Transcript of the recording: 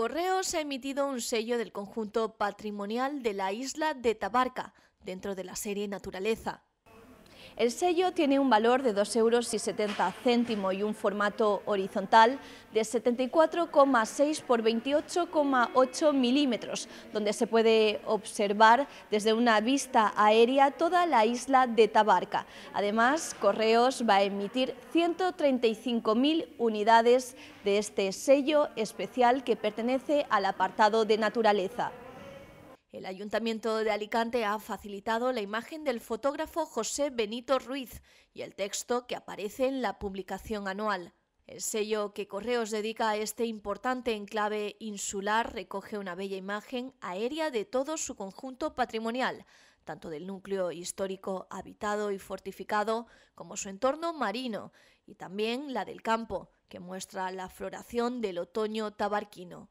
Correos ha emitido un sello del conjunto patrimonial de la isla de Tabarca, dentro de la serie Naturaleza. El sello tiene un valor de 2,70 euros y un formato horizontal de 74,6 por 28,8 milímetros, donde se puede observar desde una vista aérea toda la isla de Tabarca. Además, Correos va a emitir 135.000 unidades de este sello especial que pertenece al apartado de naturaleza. El Ayuntamiento de Alicante ha facilitado la imagen del fotógrafo José Benito Ruiz y el texto que aparece en la publicación anual. El sello que Correos dedica a este importante enclave insular recoge una bella imagen aérea de todo su conjunto patrimonial, tanto del núcleo histórico habitado y fortificado como su entorno marino, y también la del campo, que muestra la floración del otoño tabarquino.